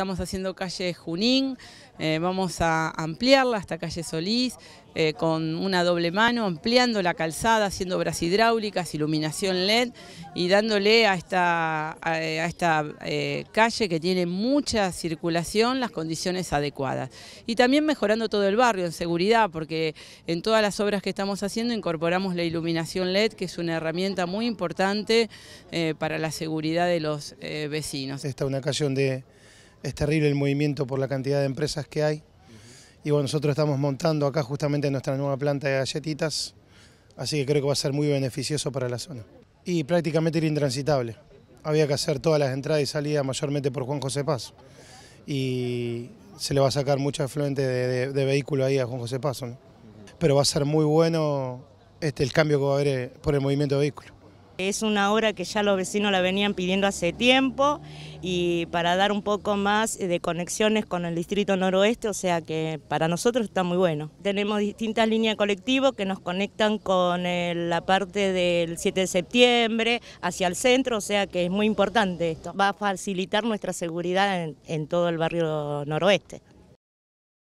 estamos haciendo calle Junín, eh, vamos a ampliarla hasta calle Solís, eh, con una doble mano, ampliando la calzada, haciendo obras hidráulicas, iluminación LED y dándole a esta, a, esta eh, calle que tiene mucha circulación las condiciones adecuadas. Y también mejorando todo el barrio en seguridad, porque en todas las obras que estamos haciendo incorporamos la iluminación LED, que es una herramienta muy importante para la seguridad de los vecinos. Esta es una calle de es terrible el movimiento por la cantidad de empresas que hay. Y bueno, nosotros estamos montando acá justamente nuestra nueva planta de galletitas, así que creo que va a ser muy beneficioso para la zona. Y prácticamente era intransitable. Había que hacer todas las entradas y salidas mayormente por Juan José Paz. Y se le va a sacar mucho afluente de, de, vehículo ahí a Juan José Paso. Pero va a ser muy bueno este, el cambio que va a haber eh, por el movimiento de vehículos. Es una obra que ya los vecinos la venían pidiendo hace tiempo y para dar un poco más de conexiones con el distrito noroeste, o sea que para nosotros está muy bueno. Tenemos distintas líneas colectivos que nos conectan con la parte del 7 de septiembre hacia el centro, o sea que es muy importante esto. Va a facilitar nuestra seguridad en todo el barrio noroeste.